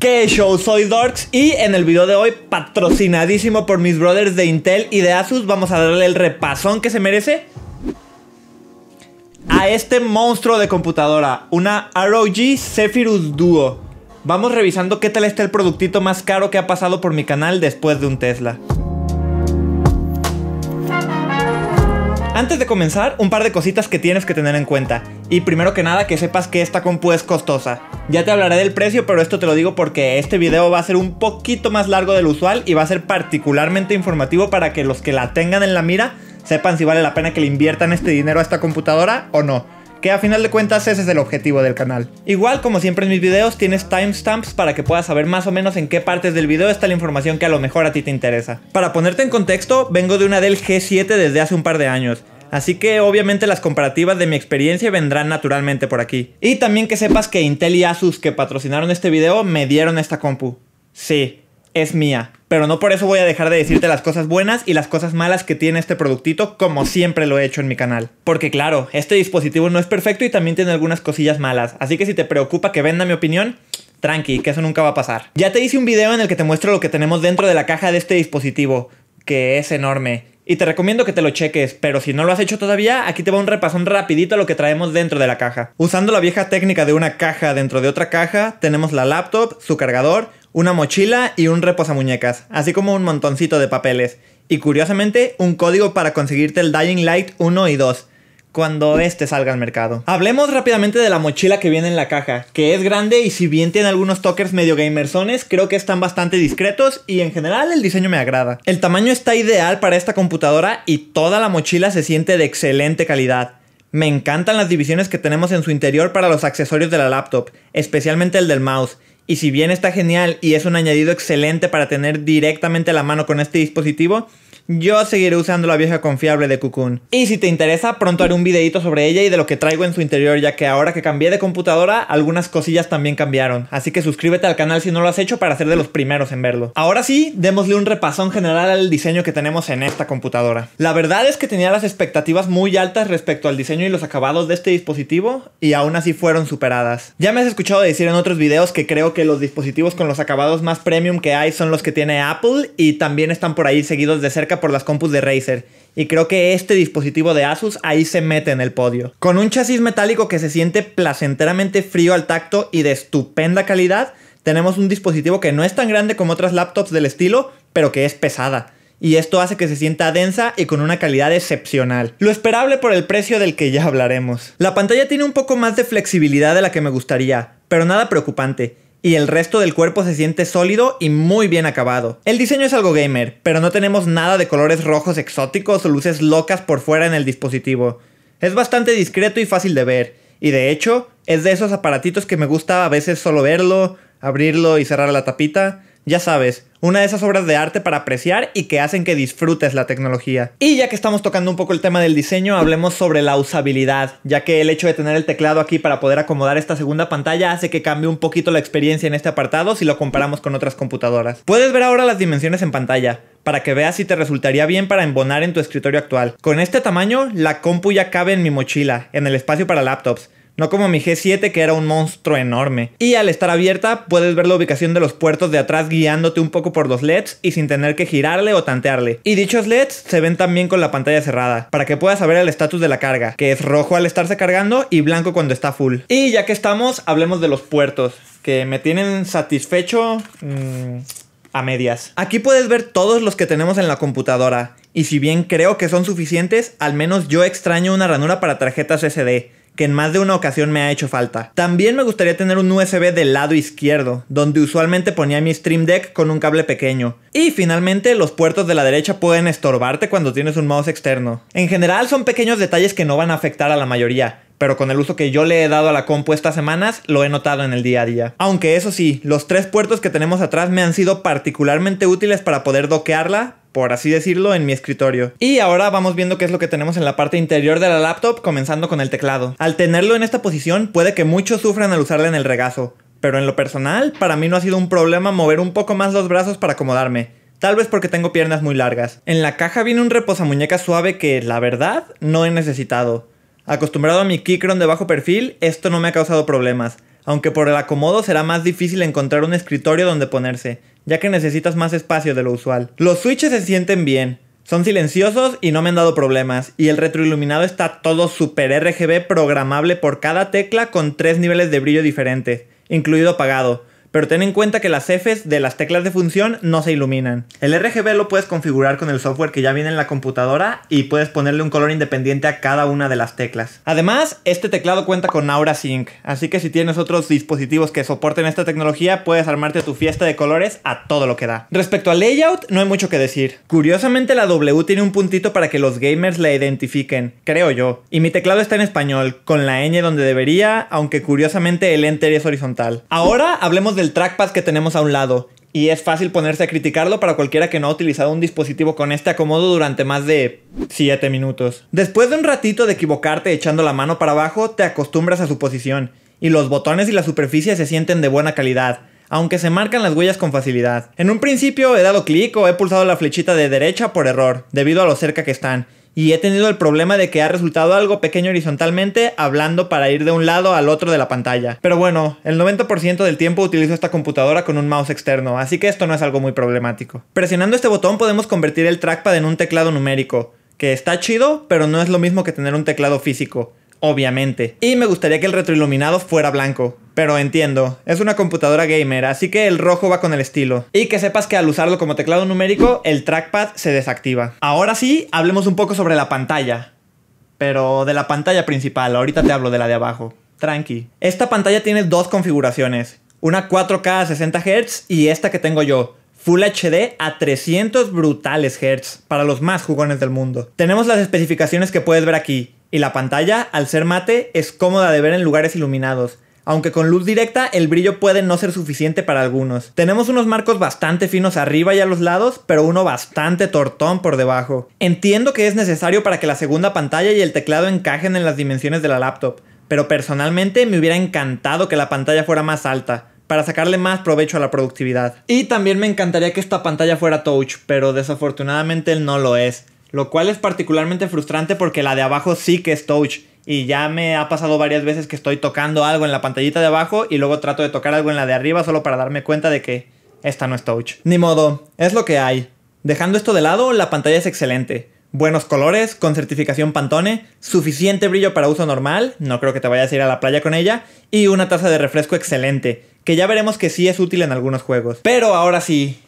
¿Qué show? Soy Dorks y en el video de hoy, patrocinadísimo por mis brothers de Intel y de Asus, vamos a darle el repasón que se merece a este monstruo de computadora, una ROG Zephyrus Duo. Vamos revisando qué tal está el productito más caro que ha pasado por mi canal después de un Tesla. Antes de comenzar, un par de cositas que tienes que tener en cuenta. Y primero que nada, que sepas que esta compu es costosa. Ya te hablaré del precio, pero esto te lo digo porque este video va a ser un poquito más largo del usual y va a ser particularmente informativo para que los que la tengan en la mira sepan si vale la pena que le inviertan este dinero a esta computadora o no que a final de cuentas ese es el objetivo del canal. Igual, como siempre en mis videos, tienes timestamps para que puedas saber más o menos en qué partes del video está la información que a lo mejor a ti te interesa. Para ponerte en contexto, vengo de una del G7 desde hace un par de años, Así que obviamente las comparativas de mi experiencia vendrán naturalmente por aquí. Y también que sepas que Intel y Asus que patrocinaron este video me dieron esta compu. Sí, es mía. Pero no por eso voy a dejar de decirte las cosas buenas y las cosas malas que tiene este productito como siempre lo he hecho en mi canal. Porque claro, este dispositivo no es perfecto y también tiene algunas cosillas malas. Así que si te preocupa que venda mi opinión, tranqui, que eso nunca va a pasar. Ya te hice un video en el que te muestro lo que tenemos dentro de la caja de este dispositivo, que es enorme y te recomiendo que te lo cheques, pero si no lo has hecho todavía, aquí te va un repasón rapidito a lo que traemos dentro de la caja. Usando la vieja técnica de una caja dentro de otra caja, tenemos la laptop, su cargador, una mochila y un reposamuñecas, así como un montoncito de papeles. Y curiosamente, un código para conseguirte el Dying Light 1 y 2 cuando este salga al mercado. Hablemos rápidamente de la mochila que viene en la caja, que es grande y si bien tiene algunos toques medio gamersones, creo que están bastante discretos y en general el diseño me agrada. El tamaño está ideal para esta computadora y toda la mochila se siente de excelente calidad. Me encantan las divisiones que tenemos en su interior para los accesorios de la laptop, especialmente el del mouse. Y si bien está genial y es un añadido excelente para tener directamente la mano con este dispositivo, yo seguiré usando la vieja confiable de Cocoon. Y si te interesa, pronto haré un videito sobre ella y de lo que traigo en su interior, ya que ahora que cambié de computadora, algunas cosillas también cambiaron. Así que suscríbete al canal si no lo has hecho para ser de los primeros en verlo. Ahora sí, démosle un repasón general al diseño que tenemos en esta computadora. La verdad es que tenía las expectativas muy altas respecto al diseño y los acabados de este dispositivo, y aún así fueron superadas. Ya me has escuchado decir en otros videos que creo que los dispositivos con los acabados más premium que hay son los que tiene Apple, y también están por ahí seguidos de cerca por las compus de Razer, y creo que este dispositivo de Asus ahí se mete en el podio. Con un chasis metálico que se siente placenteramente frío al tacto y de estupenda calidad, tenemos un dispositivo que no es tan grande como otras laptops del estilo, pero que es pesada y esto hace que se sienta densa y con una calidad excepcional. Lo esperable por el precio del que ya hablaremos. La pantalla tiene un poco más de flexibilidad de la que me gustaría, pero nada preocupante y el resto del cuerpo se siente sólido y muy bien acabado. El diseño es algo gamer, pero no tenemos nada de colores rojos exóticos o luces locas por fuera en el dispositivo. Es bastante discreto y fácil de ver, y de hecho, es de esos aparatitos que me gusta a veces solo verlo, abrirlo y cerrar la tapita, ya sabes, una de esas obras de arte para apreciar y que hacen que disfrutes la tecnología. Y ya que estamos tocando un poco el tema del diseño, hablemos sobre la usabilidad, ya que el hecho de tener el teclado aquí para poder acomodar esta segunda pantalla hace que cambie un poquito la experiencia en este apartado si lo comparamos con otras computadoras. Puedes ver ahora las dimensiones en pantalla, para que veas si te resultaría bien para embonar en tu escritorio actual. Con este tamaño, la compu ya cabe en mi mochila, en el espacio para laptops, no como mi G7 que era un monstruo enorme. Y al estar abierta puedes ver la ubicación de los puertos de atrás guiándote un poco por los LEDs y sin tener que girarle o tantearle. Y dichos LEDs se ven también con la pantalla cerrada, para que puedas saber el estatus de la carga, que es rojo al estarse cargando y blanco cuando está full. Y ya que estamos, hablemos de los puertos, que me tienen satisfecho... Mm, a medias. Aquí puedes ver todos los que tenemos en la computadora, y si bien creo que son suficientes, al menos yo extraño una ranura para tarjetas SD que en más de una ocasión me ha hecho falta. También me gustaría tener un USB del lado izquierdo, donde usualmente ponía mi Stream Deck con un cable pequeño. Y finalmente, los puertos de la derecha pueden estorbarte cuando tienes un mouse externo. En general son pequeños detalles que no van a afectar a la mayoría, pero con el uso que yo le he dado a la compu estas semanas, lo he notado en el día a día. Aunque eso sí, los tres puertos que tenemos atrás me han sido particularmente útiles para poder doquearla, por así decirlo, en mi escritorio. Y ahora vamos viendo qué es lo que tenemos en la parte interior de la laptop, comenzando con el teclado. Al tenerlo en esta posición, puede que muchos sufran al usarla en el regazo, pero en lo personal, para mí no ha sido un problema mover un poco más los brazos para acomodarme. Tal vez porque tengo piernas muy largas. En la caja viene un reposamuñeca suave que, la verdad, no he necesitado. Acostumbrado a mi Keychron de bajo perfil, esto no me ha causado problemas, aunque por el acomodo será más difícil encontrar un escritorio donde ponerse, ya que necesitas más espacio de lo usual. Los switches se sienten bien, son silenciosos y no me han dado problemas, y el retroiluminado está todo super RGB programable por cada tecla con tres niveles de brillo diferentes, incluido apagado, pero ten en cuenta que las Fs de las teclas de función no se iluminan. El RGB lo puedes configurar con el software que ya viene en la computadora y puedes ponerle un color independiente a cada una de las teclas. Además, este teclado cuenta con Aura Sync, así que si tienes otros dispositivos que soporten esta tecnología, puedes armarte tu fiesta de colores a todo lo que da. Respecto al layout, no hay mucho que decir. Curiosamente, la W tiene un puntito para que los gamers la identifiquen, creo yo. Y mi teclado está en español, con la ñ donde debería, aunque curiosamente el enter es horizontal. Ahora hablemos de el trackpad que tenemos a un lado y es fácil ponerse a criticarlo para cualquiera que no ha utilizado un dispositivo con este acomodo durante más de 7 minutos. Después de un ratito de equivocarte echando la mano para abajo, te acostumbras a su posición, y los botones y la superficie se sienten de buena calidad, aunque se marcan las huellas con facilidad. En un principio he dado clic o he pulsado la flechita de derecha por error, debido a lo cerca que están, y he tenido el problema de que ha resultado algo pequeño horizontalmente hablando para ir de un lado al otro de la pantalla. Pero bueno, el 90% del tiempo utilizo esta computadora con un mouse externo, así que esto no es algo muy problemático. Presionando este botón podemos convertir el trackpad en un teclado numérico, que está chido, pero no es lo mismo que tener un teclado físico obviamente. Y me gustaría que el retroiluminado fuera blanco. Pero entiendo, es una computadora gamer, así que el rojo va con el estilo. Y que sepas que al usarlo como teclado numérico, el trackpad se desactiva. Ahora sí, hablemos un poco sobre la pantalla. Pero de la pantalla principal, ahorita te hablo de la de abajo. Tranqui. Esta pantalla tiene dos configuraciones. Una 4K a 60 Hz y esta que tengo yo, Full HD a 300 brutales Hz para los más jugones del mundo. Tenemos las especificaciones que puedes ver aquí. Y la pantalla, al ser mate, es cómoda de ver en lugares iluminados. Aunque con luz directa el brillo puede no ser suficiente para algunos. Tenemos unos marcos bastante finos arriba y a los lados, pero uno bastante tortón por debajo. Entiendo que es necesario para que la segunda pantalla y el teclado encajen en las dimensiones de la laptop, pero personalmente me hubiera encantado que la pantalla fuera más alta, para sacarle más provecho a la productividad. Y también me encantaría que esta pantalla fuera touch, pero desafortunadamente no lo es. Lo cual es particularmente frustrante porque la de abajo sí que es touch. Y ya me ha pasado varias veces que estoy tocando algo en la pantallita de abajo y luego trato de tocar algo en la de arriba solo para darme cuenta de que esta no es touch. Ni modo, es lo que hay. Dejando esto de lado, la pantalla es excelente. Buenos colores, con certificación Pantone, suficiente brillo para uso normal, no creo que te vayas a ir a la playa con ella, y una taza de refresco excelente, que ya veremos que sí es útil en algunos juegos. Pero ahora sí,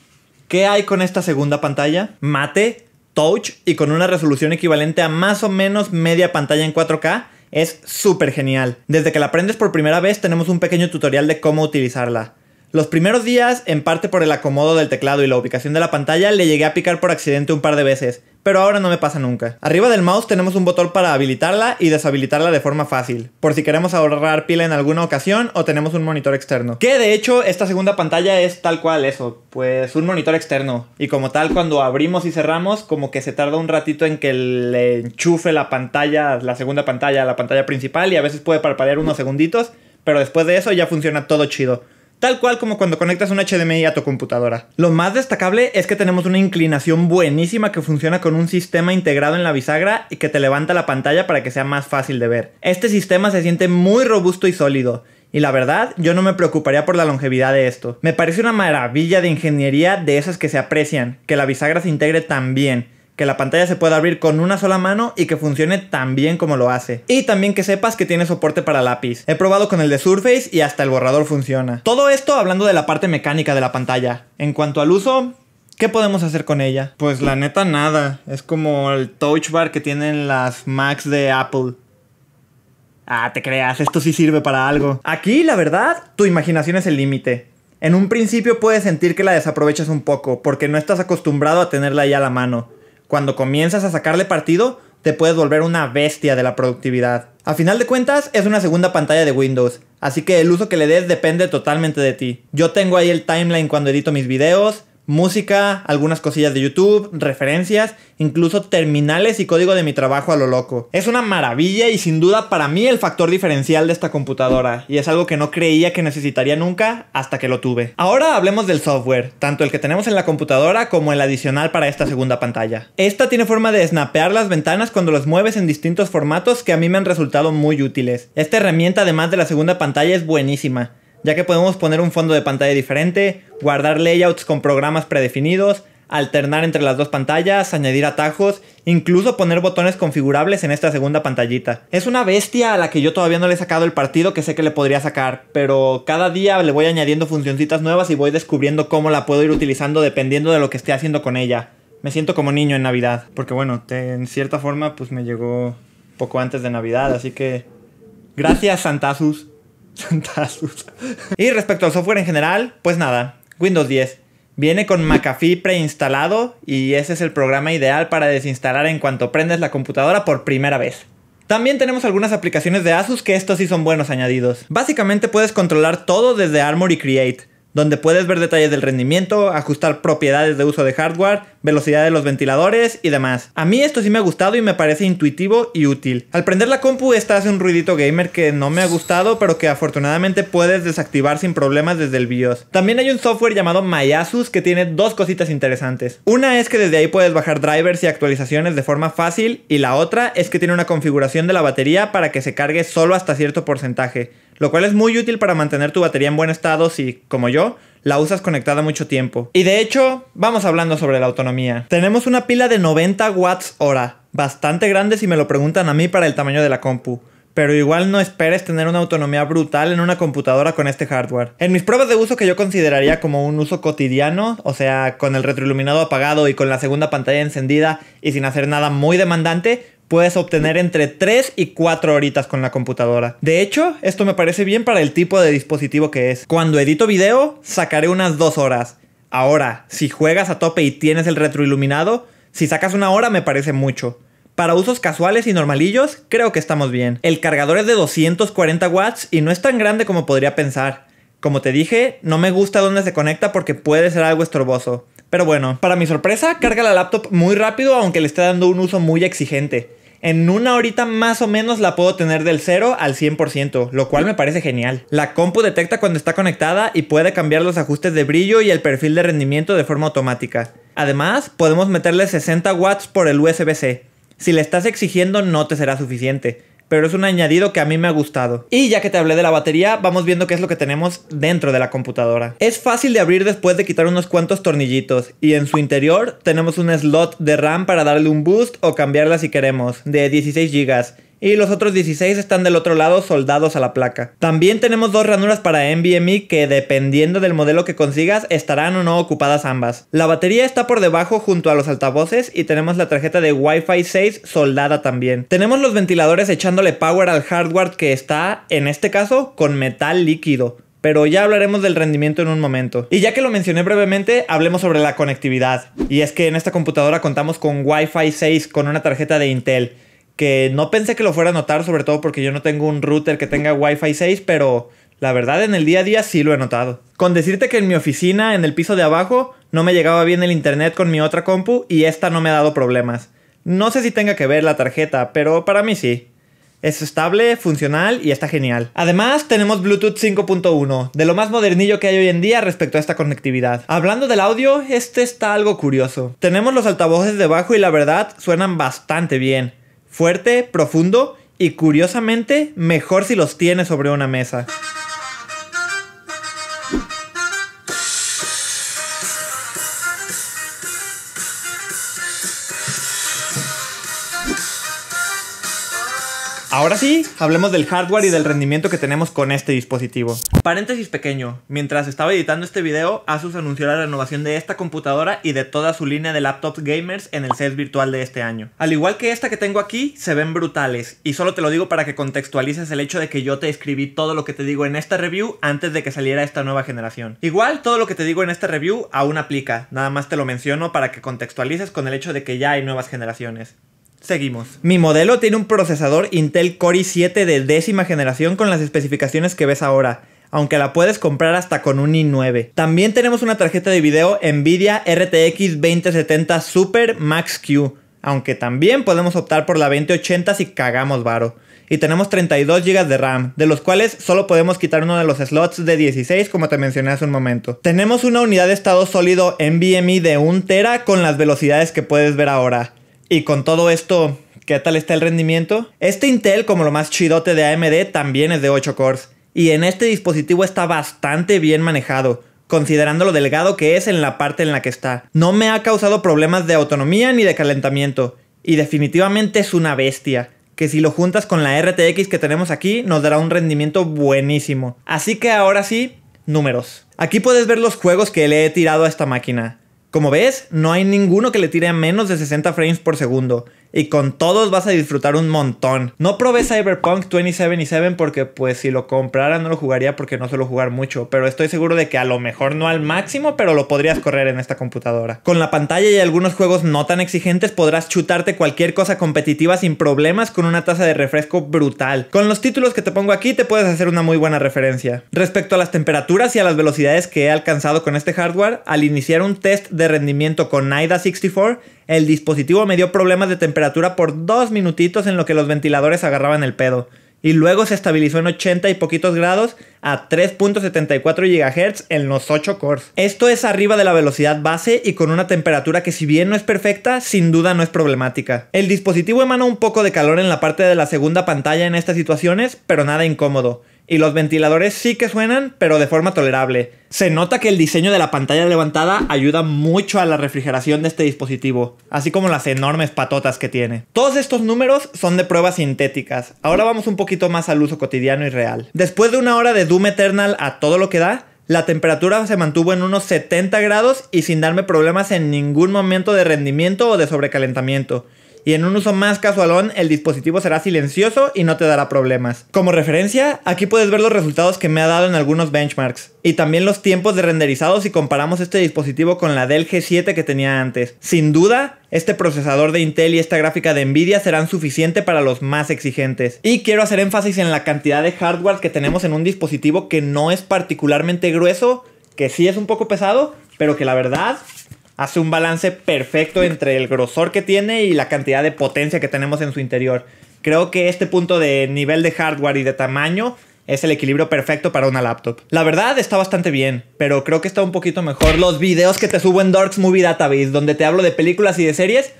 ¿qué hay con esta segunda pantalla? Mate, touch y con una resolución equivalente a más o menos media pantalla en 4K. Es súper genial. Desde que la aprendes por primera vez tenemos un pequeño tutorial de cómo utilizarla. Los primeros días, en parte por el acomodo del teclado y la ubicación de la pantalla, le llegué a picar por accidente un par de veces, pero ahora no me pasa nunca. Arriba del mouse tenemos un botón para habilitarla y deshabilitarla de forma fácil, por si queremos ahorrar pila en alguna ocasión o tenemos un monitor externo. Que de hecho esta segunda pantalla es tal cual eso, pues un monitor externo. Y como tal cuando abrimos y cerramos como que se tarda un ratito en que le enchufe la pantalla, la segunda pantalla, la pantalla principal y a veces puede parpadear unos segunditos, pero después de eso ya funciona todo chido tal cual como cuando conectas un HDMI a tu computadora. Lo más destacable es que tenemos una inclinación buenísima que funciona con un sistema integrado en la bisagra y que te levanta la pantalla para que sea más fácil de ver. Este sistema se siente muy robusto y sólido. Y la verdad, yo no me preocuparía por la longevidad de esto. Me parece una maravilla de ingeniería de esas que se aprecian, que la bisagra se integre tan bien que la pantalla se pueda abrir con una sola mano y que funcione tan bien como lo hace. Y también que sepas que tiene soporte para lápiz. He probado con el de Surface y hasta el borrador funciona. Todo esto hablando de la parte mecánica de la pantalla. En cuanto al uso, ¿Qué podemos hacer con ella? Pues la neta nada. Es como el touch bar que tienen las Macs de Apple. Ah, te creas, esto sí sirve para algo. Aquí, la verdad, tu imaginación es el límite. En un principio puedes sentir que la desaprovechas un poco, porque no estás acostumbrado a tenerla ahí a la mano cuando comienzas a sacarle partido, te puedes volver una bestia de la productividad. A final de cuentas, es una segunda pantalla de Windows, así que el uso que le des depende totalmente de ti. Yo tengo ahí el timeline cuando edito mis videos, música, algunas cosillas de YouTube, referencias, incluso terminales y código de mi trabajo a lo loco. Es una maravilla y sin duda para mí el factor diferencial de esta computadora, y es algo que no creía que necesitaría nunca hasta que lo tuve. Ahora hablemos del software, tanto el que tenemos en la computadora como el adicional para esta segunda pantalla. Esta tiene forma de snapear las ventanas cuando los mueves en distintos formatos que a mí me han resultado muy útiles. Esta herramienta además de la segunda pantalla es buenísima ya que podemos poner un fondo de pantalla diferente, guardar layouts con programas predefinidos, alternar entre las dos pantallas, añadir atajos, incluso poner botones configurables en esta segunda pantallita. Es una bestia a la que yo todavía no le he sacado el partido que sé que le podría sacar, pero cada día le voy añadiendo funcioncitas nuevas y voy descubriendo cómo la puedo ir utilizando dependiendo de lo que esté haciendo con ella. Me siento como niño en Navidad, porque bueno, en cierta forma pues me llegó poco antes de Navidad, así que gracias Santasus. Y respecto al software en general, pues nada, Windows 10. Viene con McAfee preinstalado y ese es el programa ideal para desinstalar en cuanto prendes la computadora por primera vez. También tenemos algunas aplicaciones de Asus que estos sí son buenos añadidos. Básicamente puedes controlar todo desde Armory Create donde puedes ver detalles del rendimiento, ajustar propiedades de uso de hardware, velocidad de los ventiladores y demás. A mí esto sí me ha gustado y me parece intuitivo y útil. Al prender la compu esta hace un ruidito gamer que no me ha gustado pero que afortunadamente puedes desactivar sin problemas desde el BIOS. También hay un software llamado MyAsus que tiene dos cositas interesantes. Una es que desde ahí puedes bajar drivers y actualizaciones de forma fácil y la otra es que tiene una configuración de la batería para que se cargue solo hasta cierto porcentaje lo cual es muy útil para mantener tu batería en buen estado si, como yo, la usas conectada mucho tiempo. Y de hecho, vamos hablando sobre la autonomía. Tenemos una pila de 90 watts hora, bastante grande si me lo preguntan a mí para el tamaño de la compu. Pero igual no esperes tener una autonomía brutal en una computadora con este hardware. En mis pruebas de uso que yo consideraría como un uso cotidiano, o sea, con el retroiluminado apagado y con la segunda pantalla encendida y sin hacer nada muy demandante, puedes obtener entre 3 y 4 horitas con la computadora. De hecho, esto me parece bien para el tipo de dispositivo que es. Cuando edito video, sacaré unas 2 horas. Ahora, si juegas a tope y tienes el retroiluminado, si sacas una hora me parece mucho. Para usos casuales y normalillos, creo que estamos bien. El cargador es de 240 watts y no es tan grande como podría pensar. Como te dije, no me gusta dónde se conecta porque puede ser algo estorboso. Pero bueno, para mi sorpresa, carga la laptop muy rápido aunque le esté dando un uso muy exigente. En una horita más o menos la puedo tener del 0 al 100%, lo cual me parece genial. La compu detecta cuando está conectada y puede cambiar los ajustes de brillo y el perfil de rendimiento de forma automática. Además, podemos meterle 60 watts por el USB-C. Si le estás exigiendo no te será suficiente pero es un añadido que a mí me ha gustado. Y ya que te hablé de la batería, vamos viendo qué es lo que tenemos dentro de la computadora. Es fácil de abrir después de quitar unos cuantos tornillitos y en su interior tenemos un slot de RAM para darle un boost o cambiarla si queremos, de 16 GB y los otros 16 están del otro lado soldados a la placa. También tenemos dos ranuras para NVMe que dependiendo del modelo que consigas estarán o no ocupadas ambas. La batería está por debajo junto a los altavoces y tenemos la tarjeta de Wi-Fi 6 soldada también. Tenemos los ventiladores echándole power al hardware que está, en este caso, con metal líquido pero ya hablaremos del rendimiento en un momento. Y ya que lo mencioné brevemente, hablemos sobre la conectividad. Y es que en esta computadora contamos con Wi-Fi 6 con una tarjeta de Intel que no pensé que lo fuera a notar, sobre todo porque yo no tengo un router que tenga Wi-Fi 6, pero la verdad en el día a día sí lo he notado. Con decirte que en mi oficina, en el piso de abajo, no me llegaba bien el internet con mi otra compu y esta no me ha dado problemas. No sé si tenga que ver la tarjeta, pero para mí sí. Es estable, funcional y está genial. Además, tenemos Bluetooth 5.1, de lo más modernillo que hay hoy en día respecto a esta conectividad. Hablando del audio, este está algo curioso. Tenemos los altavoces debajo y la verdad suenan bastante bien fuerte, profundo y curiosamente mejor si los tiene sobre una mesa. Ahora sí, hablemos del hardware y del rendimiento que tenemos con este dispositivo. Paréntesis pequeño, mientras estaba editando este video, Asus anunció la renovación de esta computadora y de toda su línea de laptops gamers en el CES virtual de este año. Al igual que esta que tengo aquí, se ven brutales, y solo te lo digo para que contextualices el hecho de que yo te escribí todo lo que te digo en esta review antes de que saliera esta nueva generación. Igual, todo lo que te digo en esta review aún aplica, nada más te lo menciono para que contextualices con el hecho de que ya hay nuevas generaciones. Seguimos. Mi modelo tiene un procesador Intel Core i7 de décima generación con las especificaciones que ves ahora aunque la puedes comprar hasta con un i9. También tenemos una tarjeta de video Nvidia RTX 2070 Super Max Q, aunque también podemos optar por la 2080 si cagamos varo. Y tenemos 32 GB de RAM, de los cuales solo podemos quitar uno de los slots de 16 como te mencioné hace un momento. Tenemos una unidad de estado sólido NVMe de 1 Tera con las velocidades que puedes ver ahora. Y con todo esto, ¿qué tal está el rendimiento? Este Intel, como lo más chidote de AMD, también es de 8 cores. Y en este dispositivo está bastante bien manejado, considerando lo delgado que es en la parte en la que está. No me ha causado problemas de autonomía ni de calentamiento. Y definitivamente es una bestia que si lo juntas con la RTX que tenemos aquí nos dará un rendimiento buenísimo. Así que ahora sí, números. Aquí puedes ver los juegos que le he tirado a esta máquina. Como ves, no hay ninguno que le tire a menos de 60 frames por segundo y con todos vas a disfrutar un montón. No probé Cyberpunk 2077 porque pues si lo comprara no lo jugaría porque no suelo jugar mucho, pero estoy seguro de que a lo mejor no al máximo, pero lo podrías correr en esta computadora. Con la pantalla y algunos juegos no tan exigentes podrás chutarte cualquier cosa competitiva sin problemas con una tasa de refresco brutal. Con los títulos que te pongo aquí te puedes hacer una muy buena referencia. Respecto a las temperaturas y a las velocidades que he alcanzado con este hardware, al iniciar un test de rendimiento con aida 64, el dispositivo me dio problemas de temperatura por dos minutitos en lo que los ventiladores agarraban el pedo. Y luego se estabilizó en 80 y poquitos grados a 3.74 GHz en los 8 cores. Esto es arriba de la velocidad base y con una temperatura que si bien no es perfecta, sin duda no es problemática. El dispositivo emana un poco de calor en la parte de la segunda pantalla en estas situaciones, pero nada incómodo y los ventiladores sí que suenan, pero de forma tolerable. Se nota que el diseño de la pantalla levantada ayuda mucho a la refrigeración de este dispositivo, así como las enormes patotas que tiene. Todos estos números son de pruebas sintéticas, ahora vamos un poquito más al uso cotidiano y real. Después de una hora de Doom Eternal a todo lo que da, la temperatura se mantuvo en unos 70 grados y sin darme problemas en ningún momento de rendimiento o de sobrecalentamiento y en un uso más casualón el dispositivo será silencioso y no te dará problemas. Como referencia, aquí puedes ver los resultados que me ha dado en algunos benchmarks y también los tiempos de renderizado si comparamos este dispositivo con la del G7 que tenía antes. Sin duda, este procesador de Intel y esta gráfica de Nvidia serán suficiente para los más exigentes. Y quiero hacer énfasis en la cantidad de hardware que tenemos en un dispositivo que no es particularmente grueso, que sí es un poco pesado, pero que la verdad hace un balance perfecto entre el grosor que tiene y la cantidad de potencia que tenemos en su interior. Creo que este punto de nivel de hardware y de tamaño es el equilibrio perfecto para una laptop. La verdad está bastante bien, pero creo que está un poquito mejor los videos que te subo en Dorks Movie Database, donde te hablo de películas y de series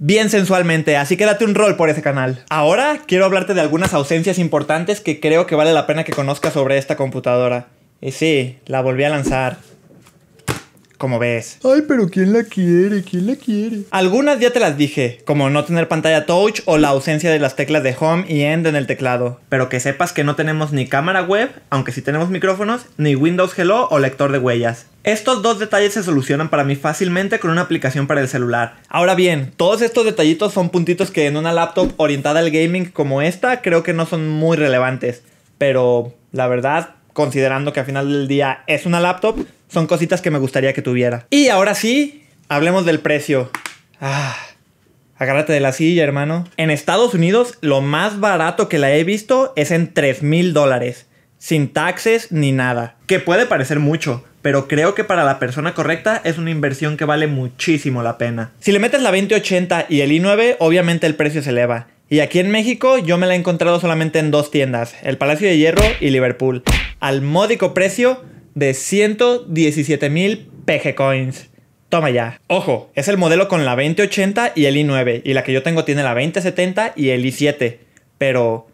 bien sensualmente, así que date un rol por ese canal. Ahora quiero hablarte de algunas ausencias importantes que creo que vale la pena que conozcas sobre esta computadora. Y sí, la volví a lanzar como ves. Ay, pero ¿quién la quiere? ¿Quién la quiere? Algunas ya te las dije, como no tener pantalla touch o la ausencia de las teclas de home y end en el teclado. Pero que sepas que no tenemos ni cámara web, aunque sí tenemos micrófonos, ni Windows Hello o lector de huellas. Estos dos detalles se solucionan para mí fácilmente con una aplicación para el celular. Ahora bien, todos estos detallitos son puntitos que en una laptop orientada al gaming como esta creo que no son muy relevantes. Pero la verdad, considerando que al final del día es una laptop, son cositas que me gustaría que tuviera. Y ahora sí, hablemos del precio. Ah, agárrate de la silla, hermano. En Estados Unidos, lo más barato que la he visto es en 3 mil dólares, sin taxes ni nada. Que puede parecer mucho, pero creo que para la persona correcta es una inversión que vale muchísimo la pena. Si le metes la 2080 y el i9, obviamente el precio se eleva. Y aquí en México yo me la he encontrado solamente en dos tiendas, el Palacio de Hierro y Liverpool al módico precio de 117,000 PG Coins. Toma ya. Ojo, es el modelo con la 2080 y el i9. Y la que yo tengo tiene la 2070 y el i7. Pero...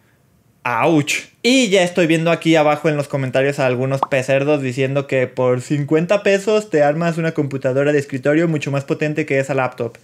¡Auch! Y ya estoy viendo aquí abajo en los comentarios a algunos pecerdos diciendo que por 50 pesos te armas una computadora de escritorio mucho más potente que esa laptop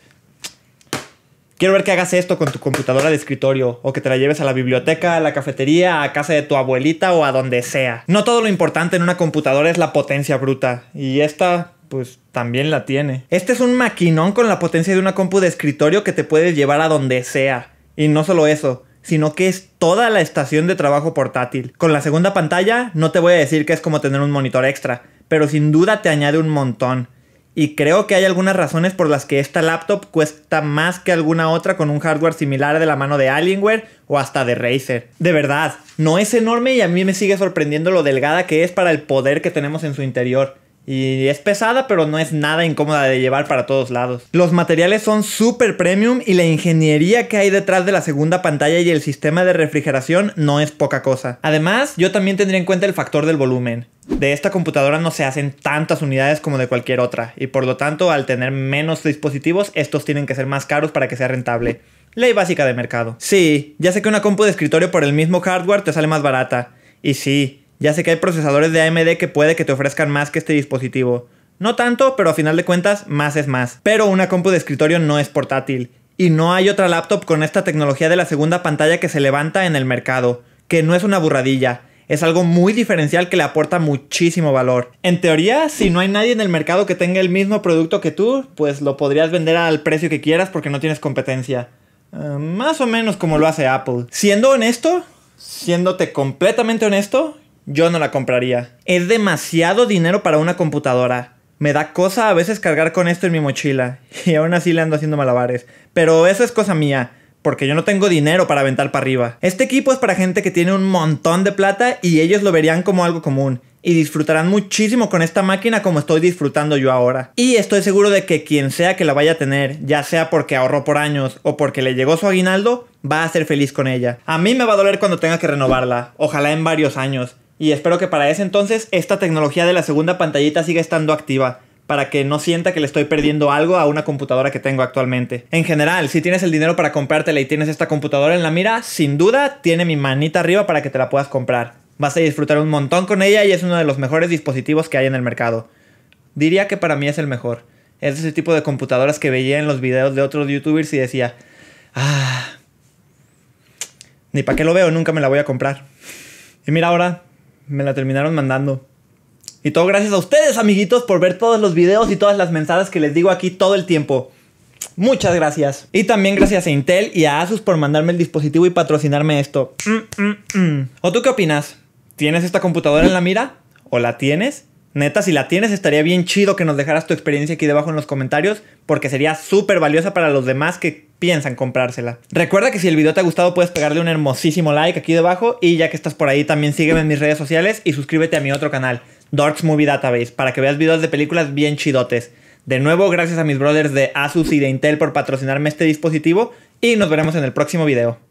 quiero ver que hagas esto con tu computadora de escritorio o que te la lleves a la biblioteca, a la cafetería, a casa de tu abuelita o a donde sea. No todo lo importante en una computadora es la potencia bruta y esta pues también la tiene. Este es un maquinón con la potencia de una compu de escritorio que te puede llevar a donde sea. Y no solo eso, sino que es toda la estación de trabajo portátil. Con la segunda pantalla no te voy a decir que es como tener un monitor extra, pero sin duda te añade un montón. Y creo que hay algunas razones por las que esta laptop cuesta más que alguna otra con un hardware similar de la mano de Alienware o hasta de Razer. De verdad, no es enorme y a mí me sigue sorprendiendo lo delgada que es para el poder que tenemos en su interior. Y es pesada, pero no es nada incómoda de llevar para todos lados. Los materiales son súper premium y la ingeniería que hay detrás de la segunda pantalla y el sistema de refrigeración no es poca cosa. Además, yo también tendría en cuenta el factor del volumen. De esta computadora no se hacen tantas unidades como de cualquier otra, y por lo tanto, al tener menos dispositivos, estos tienen que ser más caros para que sea rentable. Ley básica de mercado. Sí, ya sé que una compu de escritorio por el mismo hardware te sale más barata. Y sí, ya sé que hay procesadores de AMD que puede que te ofrezcan más que este dispositivo. No tanto, pero a final de cuentas, más es más. Pero una compu de escritorio no es portátil. Y no hay otra laptop con esta tecnología de la segunda pantalla que se levanta en el mercado. Que no es una burradilla. Es algo muy diferencial que le aporta muchísimo valor. En teoría, si no hay nadie en el mercado que tenga el mismo producto que tú, pues lo podrías vender al precio que quieras porque no tienes competencia. Eh, más o menos como lo hace Apple. Siendo honesto, siéndote completamente honesto, yo no la compraría. Es demasiado dinero para una computadora. Me da cosa a veces cargar con esto en mi mochila. Y aún así le ando haciendo malabares. Pero eso es cosa mía. Porque yo no tengo dinero para aventar para arriba. Este equipo es para gente que tiene un montón de plata y ellos lo verían como algo común. Y disfrutarán muchísimo con esta máquina como estoy disfrutando yo ahora. Y estoy seguro de que quien sea que la vaya a tener, ya sea porque ahorró por años o porque le llegó su aguinaldo, va a ser feliz con ella. A mí me va a doler cuando tenga que renovarla, ojalá en varios años. Y espero que para ese entonces esta tecnología de la segunda pantallita siga estando activa para que no sienta que le estoy perdiendo algo a una computadora que tengo actualmente. En general, si tienes el dinero para comprártela y tienes esta computadora en la mira, sin duda tiene mi manita arriba para que te la puedas comprar. Vas a disfrutar un montón con ella y es uno de los mejores dispositivos que hay en el mercado. Diría que para mí es el mejor. Es ese tipo de computadoras que veía en los videos de otros youtubers y decía, ah, ni para qué lo veo, nunca me la voy a comprar. Y mira ahora, me la terminaron mandando. Y todo gracias a ustedes, amiguitos, por ver todos los videos y todas las mensajes que les digo aquí todo el tiempo. Muchas gracias. Y también gracias a Intel y a Asus por mandarme el dispositivo y patrocinarme esto. Mm, mm, mm. ¿O tú qué opinas? ¿Tienes esta computadora en la mira? ¿O la tienes? Neta, si la tienes, estaría bien chido que nos dejaras tu experiencia aquí debajo en los comentarios, porque sería súper valiosa para los demás que piensan comprársela. Recuerda que si el video te ha gustado, puedes pegarle un hermosísimo like aquí debajo, y ya que estás por ahí, también sígueme en mis redes sociales y suscríbete a mi otro canal, Dorks Movie Database, para que veas videos de películas bien chidotes. De nuevo, gracias a mis brothers de Asus y de Intel por patrocinarme este dispositivo, y nos veremos en el próximo video.